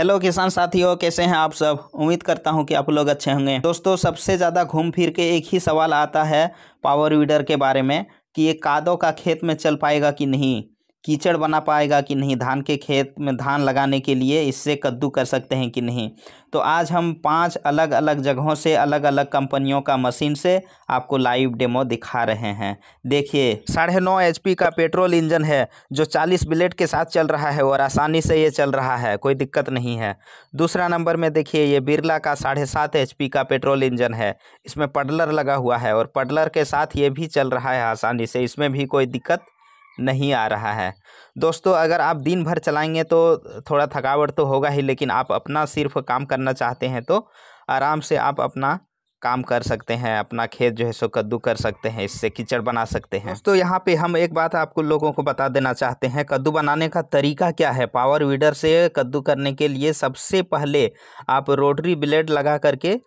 hello किसान साथियों कैसे हैं आप सब उम्मीद करता हूं कि आप लोग अच्छे होंगे दोस्तों सबसे ज़्यादा घूम फिर के एक ही सवाल आता है पावर वीडर के बारे में कि ये कादों का खेत में चल पाएगा कि नहीं कीचड़ बना पाएगा कि नहीं धान के खेत में धान लगाने के लिए इससे कद्दू कर सकते हैं कि नहीं तो आज हम पांच अलग अलग जगहों से अलग अलग कंपनियों का मशीन से आपको लाइव डेमो दिखा रहे हैं देखिए साढ़े नौ एच का पेट्रोल इंजन है जो चालीस बुलेट के साथ चल रहा है और आसानी से ये चल रहा है कोई दिक्कत नहीं है दूसरा नंबर में देखिए ये बिरला का साढ़े सात एच का पेट्रोल इंजन है इसमें पडलर लगा हुआ है और पडलर के साथ ये भी चल रहा है आसानी से इसमें भी कोई दिक्कत नहीं आ रहा है दोस्तों अगर आप दिन भर चलाएंगे तो थोड़ा थकावट तो होगा ही लेकिन आप अपना सिर्फ काम करना चाहते हैं तो आराम से आप अपना काम कर सकते हैं अपना खेत जो है सो कद्दू कर सकते हैं इससे कीचड़ बना सकते हैं तो यहाँ पे हम एक बात आपको लोगों को बता देना चाहते हैं कद्दू बनाने का तरीका क्या है पावर वीडर से कद्दू करने के लिए सबसे पहले आप रोटरी ब्लेड लगा करके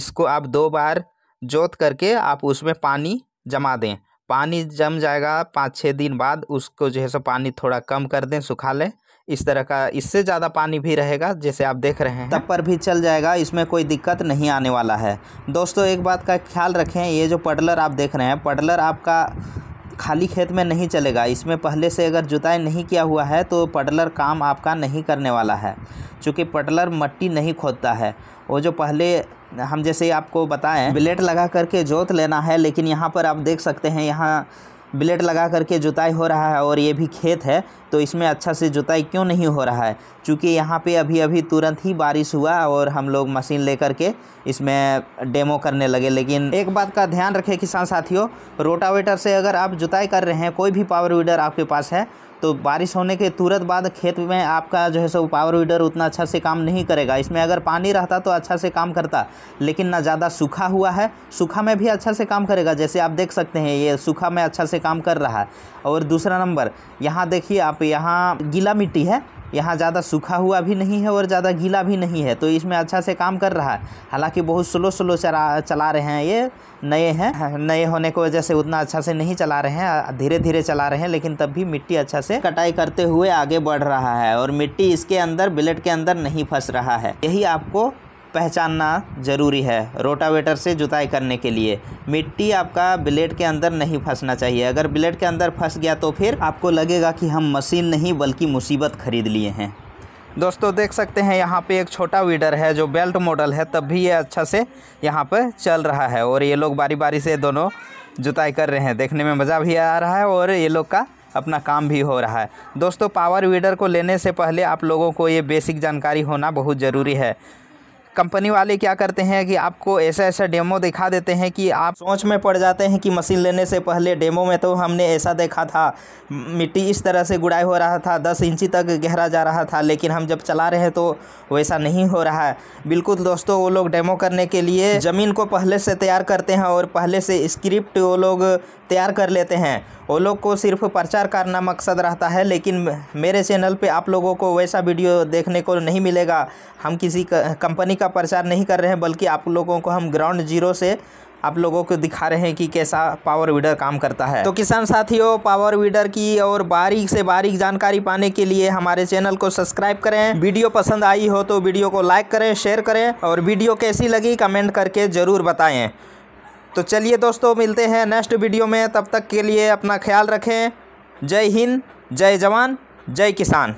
इसको आप दो बार जोत करके आप उसमें पानी जमा दें पानी जम जाएगा पाँच छः दिन बाद उसको जो है सो पानी थोड़ा कम कर दें सुखा लें इस तरह का इससे ज़्यादा पानी भी रहेगा जैसे आप देख रहे हैं तब पर भी चल जाएगा इसमें कोई दिक्कत नहीं आने वाला है दोस्तों एक बात का ख्याल रखें ये जो पटलर आप देख रहे हैं पटलर आपका खाली खेत में नहीं चलेगा इसमें पहले से अगर जुताई नहीं किया हुआ है तो पटलर काम आपका नहीं करने वाला है चूँकि पटलर मट्टी नहीं खोदता है वो जो पहले हम जैसे आपको बताएं ब्लेड लगा करके जोत लेना है लेकिन यहाँ पर आप देख सकते हैं यहाँ ब्लेड लगा करके जुताई हो रहा है और ये भी खेत है तो इसमें अच्छा से जुताई क्यों नहीं हो रहा है क्योंकि यहाँ पे अभी अभी तुरंत ही बारिश हुआ और हम लोग मशीन लेकर के इसमें डेमो करने लगे लेकिन एक बात का ध्यान रखें किसान साथियों रोटावेटर से अगर आप जुताई कर रहे हैं कोई भी पावर वीडर आपके पास है तो बारिश होने के तुरंत बाद खेत में आपका जो है सो पावर वीडर उतना अच्छा से काम नहीं करेगा इसमें अगर पानी रहता तो अच्छा से काम करता लेकिन ना ज़्यादा सूखा हुआ है सूखा में भी अच्छा से काम करेगा जैसे आप देख सकते हैं ये सूखा में अच्छा से काम कर रहा है और दूसरा नंबर यहाँ देखिए आप यहाँ गीला मिट्टी है यहाँ ज़्यादा सूखा हुआ भी नहीं है और ज़्यादा गीला भी नहीं है तो इसमें अच्छा से काम कर रहा है हालांकि बहुत स्लो स्लो चला चला रहे हैं ये नए हैं नए होने की वजह से उतना अच्छा से नहीं चला रहे हैं धीरे धीरे चला रहे हैं लेकिन तब भी मिट्टी अच्छा से कटाई करते हुए आगे बढ़ रहा है और मिट्टी इसके अंदर बिलेट के अंदर नहीं फंस रहा है यही आपको पहचानना ज़रूरी है रोटावेटर से जुताई करने के लिए मिट्टी आपका ब्लेड के अंदर नहीं फंसना चाहिए अगर ब्लेड के अंदर फंस गया तो फिर आपको लगेगा कि हम मशीन नहीं बल्कि मुसीबत खरीद लिए हैं दोस्तों देख सकते हैं यहाँ पे एक छोटा वीडर है जो बेल्ट मॉडल है तब भी ये अच्छा से यहाँ पर चल रहा है और ये लोग बारी बारी से दोनों जुताई कर रहे हैं देखने में मज़ा भी आ रहा है और ये लोग का अपना काम भी हो रहा है दोस्तों पावर वीडर को लेने से पहले आप लोगों को ये बेसिक जानकारी होना बहुत ज़रूरी है कंपनी वाले क्या करते हैं कि आपको ऐसा ऐसा डेमो दिखा देते हैं कि आप सोच में पड़ जाते हैं कि मशीन लेने से पहले डेमो में तो हमने ऐसा देखा था मिट्टी इस तरह से गुड़ाई हो रहा था दस इंची तक गहरा जा रहा था लेकिन हम जब चला रहे तो वैसा नहीं हो रहा है बिल्कुल दोस्तों वो लोग डेमो करने के लिए ज़मीन को पहले से तैयार करते हैं और पहले से स्क्रिप्ट वो लोग तैयार कर लेते हैं वो लोग को सिर्फ प्रचार करना मकसद रहता है लेकिन मेरे चैनल पे आप लोगों को वैसा वीडियो देखने को नहीं मिलेगा हम किसी कंपनी का प्रचार नहीं कर रहे हैं बल्कि आप लोगों को हम ग्राउंड जीरो से आप लोगों को दिखा रहे हैं कि कैसा पावर वीडर काम करता है तो किसान साथियों पावर वीडर की और बारीक से बारीक जानकारी पाने के लिए हमारे चैनल को सब्सक्राइब करें वीडियो पसंद आई हो तो वीडियो को लाइक करें शेयर करें और वीडियो कैसी लगी कमेंट करके ज़रूर बताएं तो चलिए दोस्तों मिलते हैं नेक्स्ट वीडियो में तब तक के लिए अपना ख्याल रखें जय हिंद जय जवान जय किसान